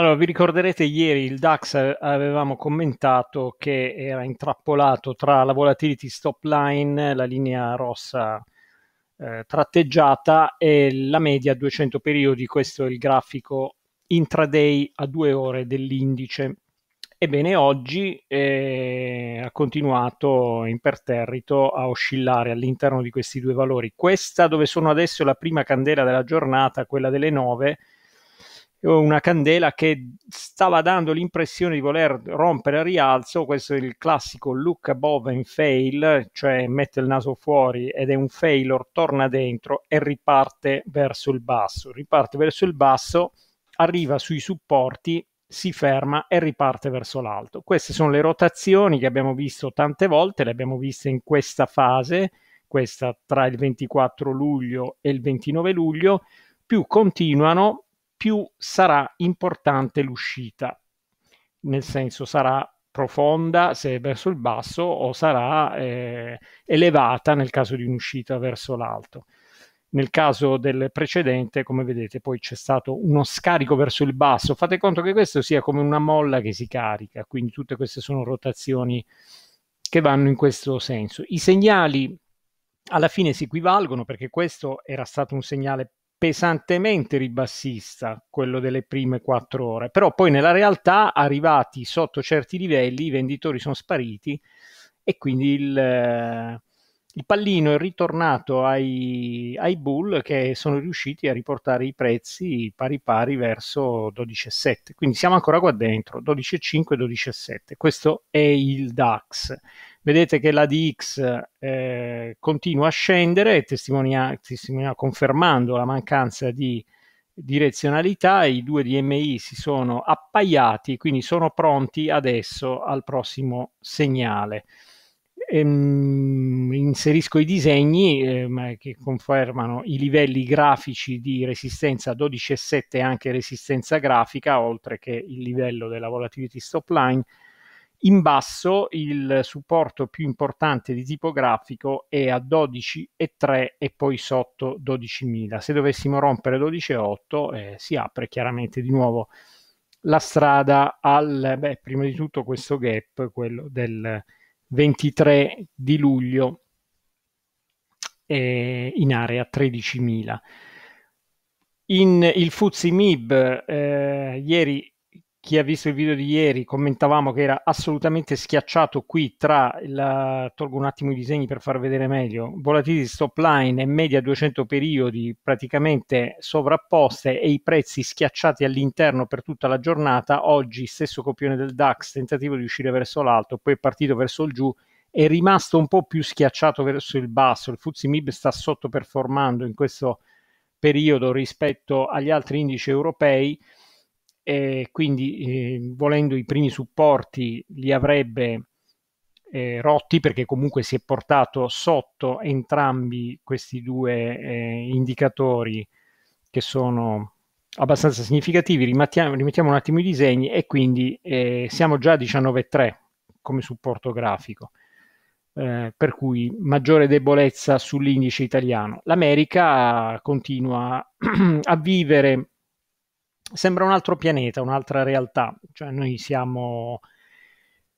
Allora, vi ricorderete ieri il DAX eh, avevamo commentato che era intrappolato tra la volatility stop line, la linea rossa eh, tratteggiata e la media a 200 periodi, questo è il grafico intraday a due ore dell'indice. Ebbene, oggi eh, ha continuato imperterrito a oscillare all'interno di questi due valori. Questa dove sono adesso la prima candela della giornata, quella delle 9, una candela che stava dando l'impressione di voler rompere a rialzo, questo è il classico look above and fail, cioè mette il naso fuori ed è un failor, torna dentro e riparte verso il basso, riparte verso il basso, arriva sui supporti, si ferma e riparte verso l'alto. Queste sono le rotazioni che abbiamo visto tante volte, le abbiamo viste in questa fase, questa tra il 24 luglio e il 29 luglio, più continuano più sarà importante l'uscita, nel senso sarà profonda se è verso il basso o sarà eh, elevata nel caso di un'uscita verso l'alto. Nel caso del precedente, come vedete, poi c'è stato uno scarico verso il basso. Fate conto che questo sia come una molla che si carica, quindi tutte queste sono rotazioni che vanno in questo senso. I segnali alla fine si equivalgono perché questo era stato un segnale pesantemente ribassista quello delle prime quattro ore, però poi nella realtà arrivati sotto certi livelli i venditori sono spariti e quindi il, eh, il pallino è ritornato ai, ai, bull che sono riusciti a riportare i prezzi pari pari verso 12,7, quindi siamo ancora qua dentro, 12,5, 12,7, questo è il DAX vedete che la DX eh, continua a scendere, testimonia, testimonia confermando la mancanza di direzionalità, i due DMI si sono appaiati, quindi sono pronti adesso al prossimo segnale. Ehm, inserisco i disegni eh, che confermano i livelli grafici di resistenza 12,7 e anche resistenza grafica, oltre che il livello della volatility stop line in basso il supporto più importante di tipo grafico è a 12,3 e poi sotto 12.000. Se dovessimo rompere 12,8 eh, si apre chiaramente di nuovo la strada al, beh, prima di tutto questo gap, quello del 23 di luglio eh, in area 13.000. In il Fuzzi MIB eh, ieri chi ha visto il video di ieri commentavamo che era assolutamente schiacciato qui tra la... tolgo un attimo i disegni per far vedere meglio volatility stop line e media 200 periodi praticamente sovrapposte e i prezzi schiacciati all'interno per tutta la giornata oggi stesso copione del DAX tentativo di uscire verso l'alto poi è partito verso il giù è rimasto un po' più schiacciato verso il basso il FTSE MIB sta sottoperformando in questo periodo rispetto agli altri indici europei e quindi eh, volendo i primi supporti li avrebbe eh, rotti perché comunque si è portato sotto entrambi questi due eh, indicatori che sono abbastanza significativi. Rimettiamo, rimettiamo un attimo i disegni e quindi eh, siamo già a 19.3 come supporto grafico. Eh, per cui maggiore debolezza sull'indice italiano. L'America continua a vivere sembra un altro pianeta, un'altra realtà, cioè noi siamo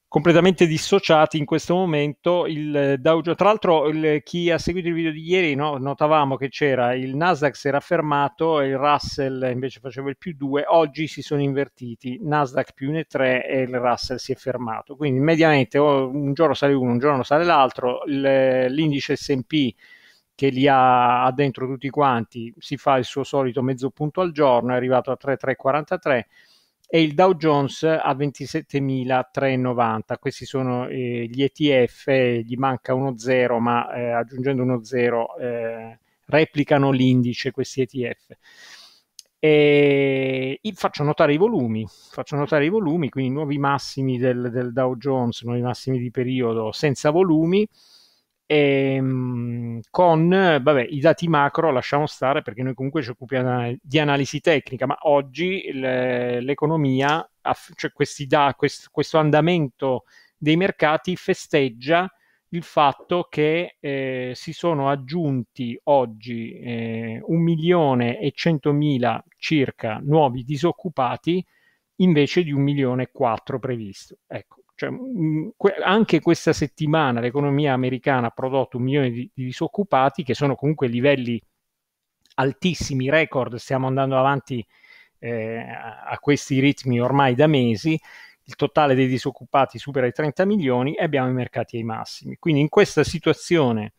completamente dissociati in questo momento. Il eh, Dow Jones, tra l'altro, il, chi ha seguito il video di ieri no, notavamo che c'era il Nasdaq si era fermato e il Russell invece faceva il più 2. Oggi si sono invertiti, Nasdaq più 1,3 e il Russell si è fermato. Quindi mediamente oh, un giorno sale uno, un giorno sale l'altro. Il, l'indice SP che li ha, ha dentro tutti quanti, si fa il suo solito mezzo punto al giorno, è arrivato a 3,343 e il Dow Jones a 27.390. Questi sono eh, gli ETF, gli manca uno zero, ma eh, aggiungendo uno zero eh, replicano l'indice questi ETF. E faccio notare i volumi, faccio notare i volumi, quindi nuovi massimi del, del Dow Jones, nuovi massimi di periodo senza volumi, Ehm, con vabbè, i dati macro lasciamo stare perché noi comunque ci occupiamo di analisi tecnica, ma oggi le, l'economia, cioè questi da, quest, questo andamento dei mercati festeggia il fatto che eh, si sono aggiunti oggi eh, 1 milione e 100 circa nuovi disoccupati invece di 1 milione e 4 previsto. Ecco, cioè, mh, mm, que- anche questa settimana l'economia americana ha prodotto un milione di, di disoccupati, che sono comunque livelli altissimi, record, stiamo andando avanti eh, a questi ritmi ormai da mesi, il totale dei disoccupati supera i 30 milioni e abbiamo i mercati ai massimi. Quindi in questa situazione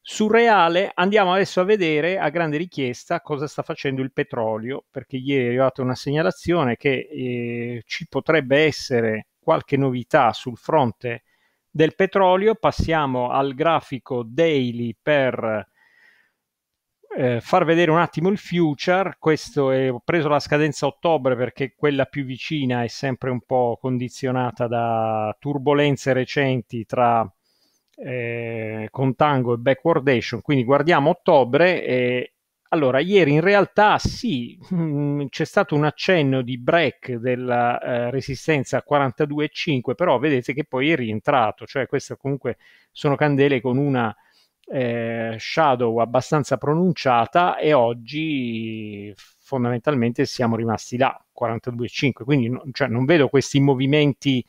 surreale andiamo adesso a vedere a grande richiesta cosa sta facendo il petrolio, perché ieri è arrivata una segnalazione che eh, ci potrebbe essere qualche novità sul fronte del petrolio, passiamo al grafico daily per eh, far vedere un attimo il future. Questo è, ho preso la scadenza ottobre perché quella più vicina è sempre un po' condizionata da turbulenze recenti tra eh, contango e backwardation. Quindi guardiamo ottobre e allora, ieri in realtà sì, mm, c'è stato un accenno di break della eh, resistenza 42,5, però vedete che poi è rientrato, cioè queste comunque sono candele con una eh, shadow abbastanza pronunciata e oggi fondamentalmente siamo rimasti là, 42,5, quindi no, cioè, non vedo questi movimenti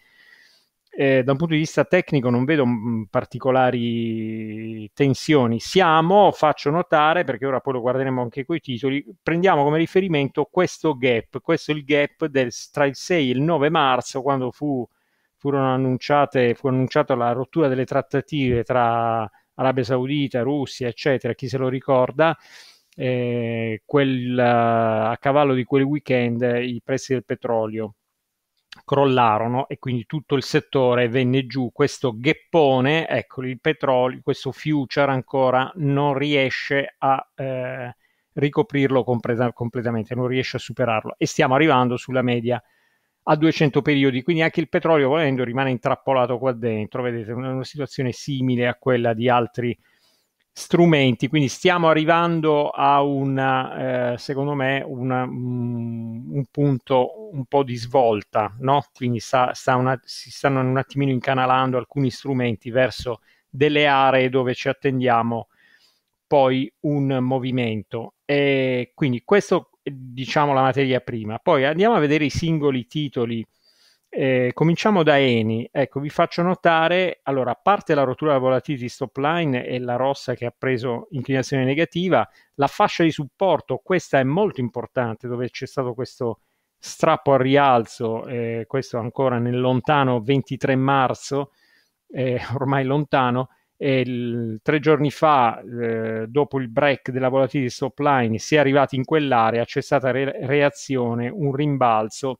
eh, da un punto di vista tecnico non vedo mm, particolari tensioni. Siamo, faccio notare, perché ora poi lo guarderemo anche con i titoli, prendiamo come riferimento questo gap, questo è il gap del, tra il 6 e il 9 marzo, quando fu, fu annunciata la rottura delle trattative tra Arabia Saudita, Russia, eccetera, chi se lo ricorda. Eh, quel, a cavallo di quel weekend i prezzi del petrolio crollarono e quindi tutto il settore venne giù. Questo gheppone, ecco, il petrolio, questo future ancora non riesce a eh, ricoprirlo complet- completamente, non riesce a superarlo e stiamo arrivando sulla media a 200 periodi, quindi anche il petrolio volendo rimane intrappolato qua dentro, vedete, una, una situazione simile a quella di altri strumenti, quindi stiamo arrivando a un, eh, secondo me, una, mh, mm, un punto un po' di svolta, no? quindi sta, sta una, si stanno un attimino incanalando alcuni strumenti verso delle aree dove ci attendiamo poi un movimento. E quindi questo diciamo la materia prima. Poi andiamo a vedere i singoli titoli eh, cominciamo da Eni. Ecco, vi faccio notare, allora, a parte la rottura della volatility stop line e la rossa che ha preso inclinazione negativa, la fascia di supporto, questa è molto importante, dove c'è stato questo strappo al rialzo, eh, questo ancora nel lontano 23 marzo, eh, ormai lontano, il, tre giorni fa, eh, dopo il break della volatility stop line, si è arrivati in quell'area, c'è stata re- reazione, un rimbalzo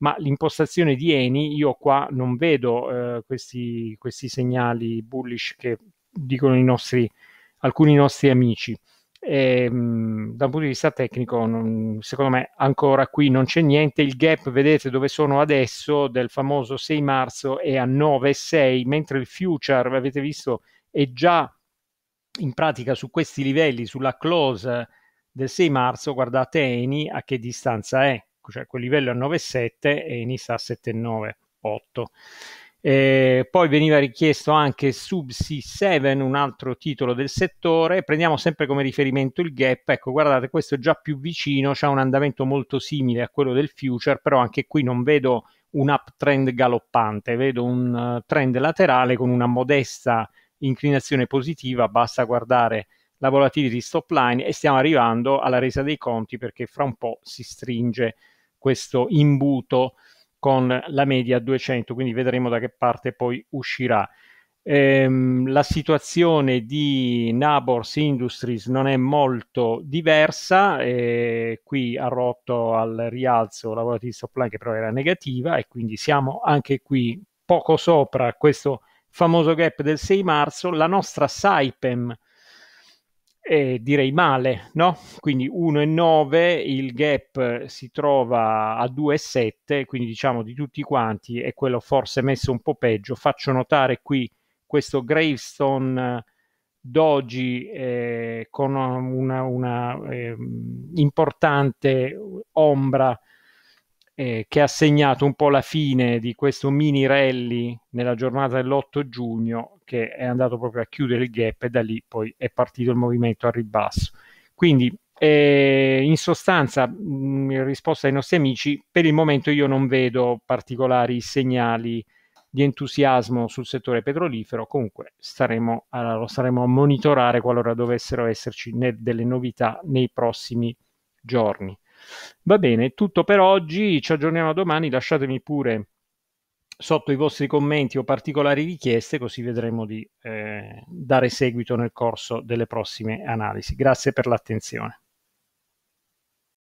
ma l'impostazione di Eni io qua non vedo eh, questi, questi, segnali bullish che dicono i nostri, alcuni nostri amici. E, ehm, mh, da un punto di vista tecnico, non, secondo me ancora qui non c'è niente. Il gap, vedete dove sono adesso, del famoso 6 marzo è a 9,6, mentre il future, avete visto, è già in pratica su questi livelli, sulla close del 6 marzo, guardate Eni a che distanza è, cioè quel livello a 9,7 e inizia a 7,9, 8. E eh, poi veniva richiesto anche Sub C7, un altro titolo del settore. Prendiamo sempre come riferimento il gap. Ecco, guardate, questo è già più vicino, c'è un andamento molto simile a quello del future, però anche qui non vedo un uptrend galoppante, vedo un eh, trend laterale con una modesta inclinazione positiva. Basta guardare la volatility stop line e stiamo arrivando alla resa dei conti perché fra un po' si stringe questo imbuto con la media 200, quindi vedremo da che parte poi uscirà. Ehm, la situazione di Nabors Industries non è molto diversa, eh, qui ha rotto al rialzo la volatility stop line che però era negativa e quindi siamo anche qui poco sopra questo famoso gap del 6 marzo. La nostra Saipem eh, direi male, no? Quindi 1,9, il gap si trova a 2,7, quindi diciamo di tutti quanti è quello forse messo un po' peggio. Faccio notare qui questo gravestone eh, Doji eh, con una, una eh, importante ombra eh, che ha segnato un po' la fine di questo mini rally nella giornata dell'8 giugno che è andato proprio a chiudere il gap e da lì poi è partito il movimento a ribasso. Quindi eh, in sostanza, mh, mm, in risposta ai nostri amici, per il momento io non vedo particolari segnali di entusiasmo sul settore petrolifero, comunque staremo a, lo staremo a monitorare qualora dovessero esserci delle novità nei prossimi giorni. Va bene, tutto per oggi, ci aggiorniamo domani, lasciatemi pure sotto i vostri commenti o particolari richieste, così vedremo di eh, dare seguito nel corso delle prossime analisi. Grazie per l'attenzione.